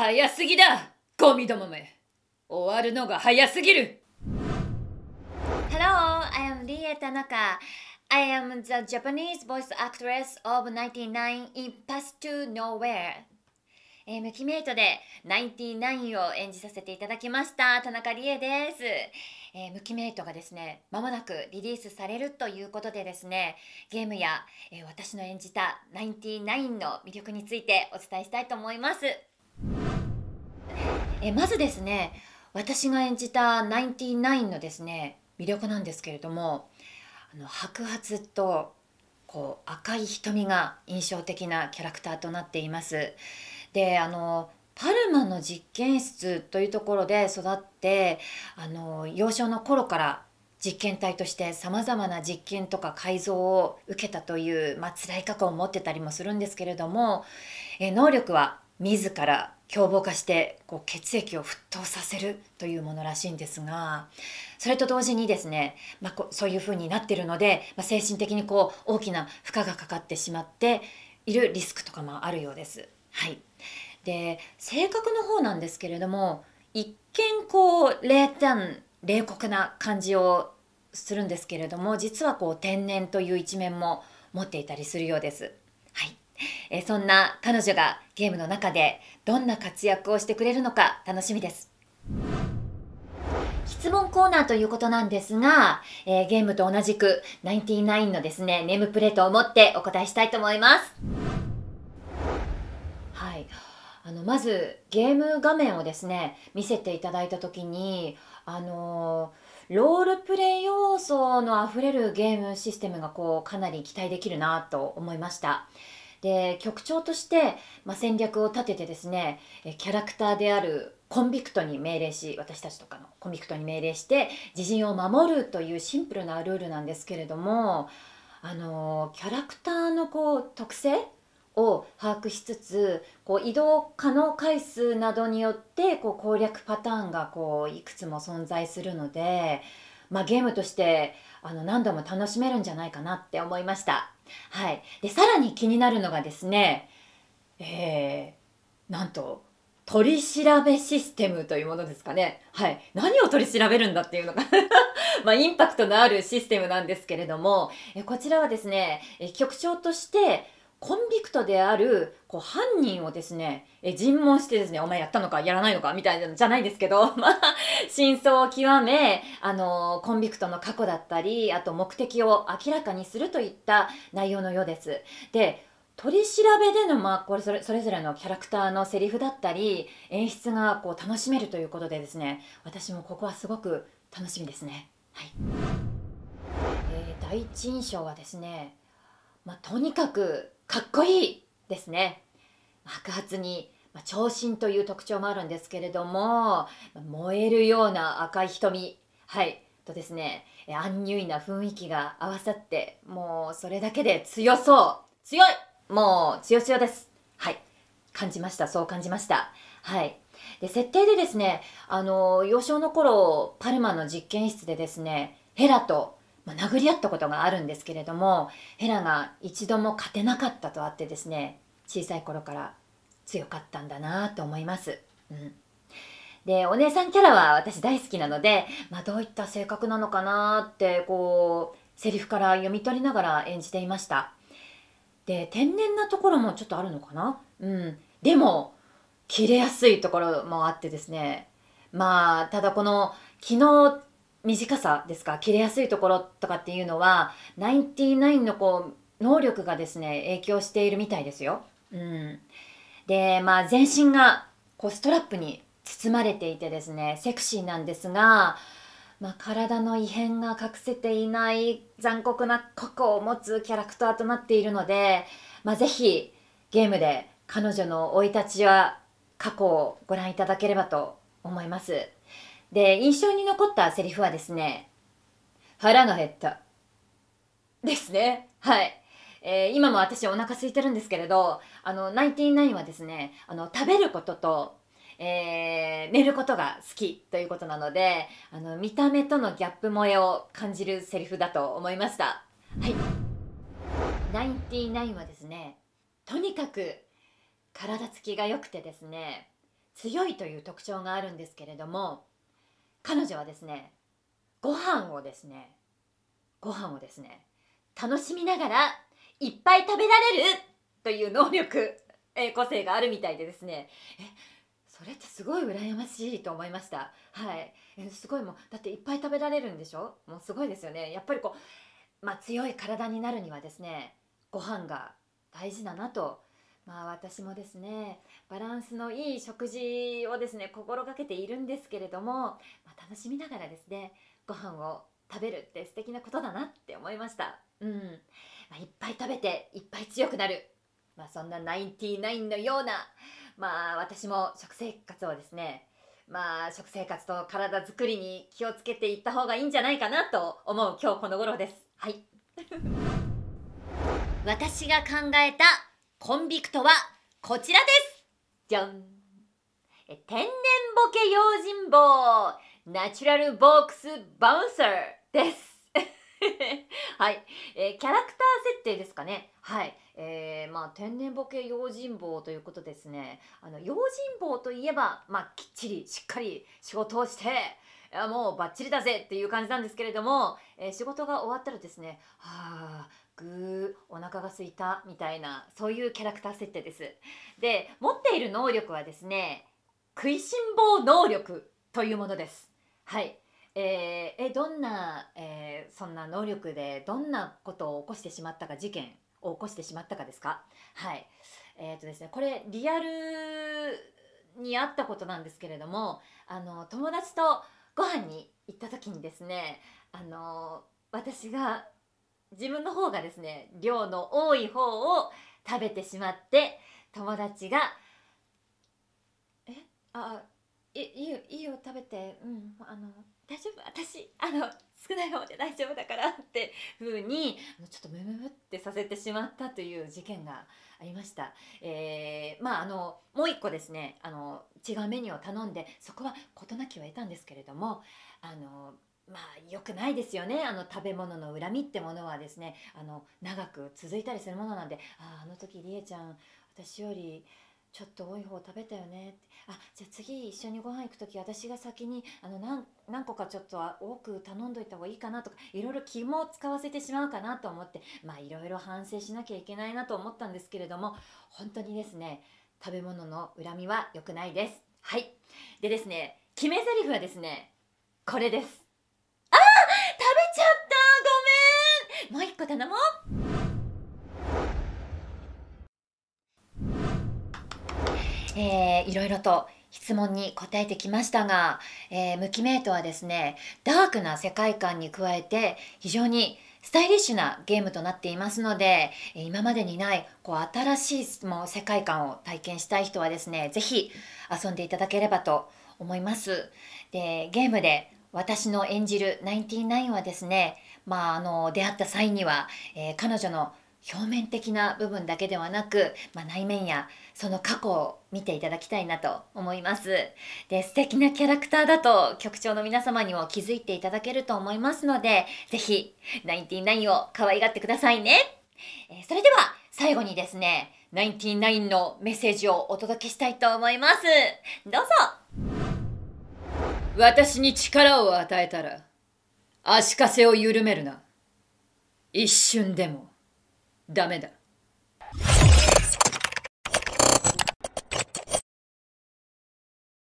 早すぎだゴミどもめ終わるのが早すぎる Hello, I am l i a Tanaka. I am the Japanese voice actress of 99 in Pass to Nowhere. えー、無メイトで99を演じさせていただきました田中理恵です、えー、無メイトがですねまもなくリリースされるということでですねゲームや、えー、私の演じた99の魅力についてお伝えしたいと思いますえまずですね私が演じたナナインティイン」のですね魅力なんですけれどもあの白髪とこう赤い瞳が印象的なキャラクターとなっています。であのパルマの実験室というところで育ってあの幼少の頃から実験体としてさまざまな実験とか改造を受けたという、まあ辛い過去を持ってたりもするんですけれども、え能力は自ら凶暴化してこう血液を沸騰させるというものらしいんですがそれと同時にですね、まあ、こそういうふうになってるので、まあ、精神的にこう大きな負荷がかかってしまっているリスクとかもあるようです。はい、で性格の方なんですけれども一見こう冷淡冷酷な感じをするんですけれども実はこう天然という一面も持っていたりするようです。えそんな彼女がゲームの中でどんな活躍をしてくれるのか楽しみです質問コーナーということなんですが、えー、ゲームと同じく99のですねネームプレートを持ってお答えしたいと思いますはいあのまずゲーム画面をですね見せていただいた時にあのーロールプレイ要素のあふれるゲームシステムがこうかなり期待できるなと思いました。で局長として、まあ、戦略を立ててですねキャラクターであるコンビクトに命令し私たちとかのコンビクトに命令して自陣を守るというシンプルなルールなんですけれどもあのキャラクターのこう特性を把握しつつこう移動可能回数などによってこう攻略パターンがこういくつも存在するので、まあ、ゲームとしてあの何度も楽しめるんじゃないかなって思いました。はい、でさらに気になるのがですね、えー、なんと取り調べシステムというものですかね。はい。何を取り調べるんだっていうのが まあ、インパクトのあるシステムなんですけれども、えこちらはですね、局長として、コンビクトであるこう犯人をですね、え尋問してですね、お前やったのかやらないのかみたいなじゃないですけど、まあ、真相を極め、あのー、コンビクトの過去だったり、あと目的を明らかにするといった内容のようです。で、取り調べでの、まあ、これそれそれぞれのキャラクターのセリフだったり、演出がこう楽しめるということでですね、私もここはすごく楽しみですね。はい。えー、第一印象はですね、まあ、とにかくかっこいいですね白髪に、まあ、長身という特徴もあるんですけれども燃えるような赤い瞳はいとですね安ュイな雰囲気が合わさってもうそれだけで強そう強いもう強強ですはい感じましたそう感じましたはいで設定でですねあの幼少の頃パルマの実験室でですねヘラとまあ、殴り合ったことがあるんですけれどもヘラが一度も勝てなかったとあってですね小さい頃から強かったんだなと思います。うんでお姉さんキャラは私大好きなので、まあ、どういった性格なのかなってこうセリフから読み取りながら演じていましたで天然なところもちょっとあるのかなうんでも切れやすいところもあってですねまあただこの昨日短さですか切れやすいところとかっていうのはインのこう能力がですね影響しているみたいですよ。うん、でまあ全身がこうストラップに包まれていてですねセクシーなんですが、まあ、体の異変が隠せていない残酷な過去を持つキャラクターとなっているので、まあ、ぜひゲームで彼女の生い立ちや過去をご覧いただければと思います。で、印象に残ったセリフはですね、腹が減った。ですね。はい。えー、今も私お腹空いてるんですけれど、あの、ナインティナインはですね、あの、食べることと、えー、寝ることが好きということなので、あの、見た目とのギャップ萌えを感じるセリフだと思いました。はい。ナインティナインはですね、とにかく体つきが良くてですね、強いという特徴があるんですけれども、彼女はですねご飯をですねご飯をですね楽しみながらいっぱい食べられるという能力、え個性があるみたいでですねえそれってすごい羨ましいと思いましたはいえすごいもうだっていっぱい食べられるんでしょもうすごいですよねやっぱりこうまあ、強い体になるにはですねご飯が大事だなとまあ私もですねバランスのいい食事をですね心がけているんですけれども、まあ、楽しみながらですねご飯を食べるって素敵なことだなって思いましたうん、まあ、いっぱい食べていっぱい強くなるまあそんなナナインティインのようなまあ私も食生活をですねまあ食生活と体づくりに気をつけていった方がいいんじゃないかなと思う今日この頃ですはい 私が考えたコンビクトはこちらですじゃん天然ボケ用心棒ナチュラルボックスバウンサーです はい、えー、キャラクター設定ですかねはい、えー、まあ天然ボケ用心棒ということですねあの用心棒といえばまあきっちりしっかり仕事をしていもうバッチリだぜっていう感じなんですけれども、えー、仕事が終わったらですねはあぐーお腹がすいたみたいなそういうキャラクター設定ですで持っている能力はですね食いしん坊能力というものですはいえー、えどんな、えー、そんな能力でどんなことを起こしてしまったか事件を起こしてしまったかですかはいえー、とですねこれリアルにあったことなんですけれどもあの友達とご飯に行った時にですねあの私が自分の方がですね量の多い方を食べてしまって友達が「えあいいよいいよ食べてうんあの大丈夫私あの少ない方で大丈夫だから」ってふうにちょっとムムムってさせてしまったという事件がありました、えー、まああのもう一個ですねあの違うメニューを頼んでそこは事なきを得たんですけれどもあの良くないですよねあの食べ物の恨みってものはですねあの長く続いたりするものなんであああの時りえちゃん私よりちょっと多い方食べたよねってあじゃあ次一緒にご飯行く時私が先にあの何何個かちょっと多く頼んどいた方がいいかなとかいろいろ気も使わせてしまうかなと思ってまあいろいろ反省しなきゃいけないなと思ったんですけれども本当にですね食べ物の恨みは良くないですはいでですね決め台詞はですねこれです個頼もうえー、いろいろと質問に答えてきましたが、えー、ムキメイトはですねダークな世界観に加えて非常にスタイリッシュなゲームとなっていますので今までにないこう新しいもう世界観を体験したい人はですね是非遊んでいただければと思います。でゲームで私の演じる99はですねまあ、あの出会った際には、えー、彼女の表面的な部分だけではなく、まあ、内面やその過去を見ていただきたいなと思いますで素敵なキャラクターだと局長の皆様にも気づいていただけると思いますので是非ナナインティイン」を可愛がってくださいね、えー、それでは最後にですね99のメッセージをお届けしたいと思いますどうぞ私に力を与えたら足かせを緩めるな。一瞬でも、ダメだ。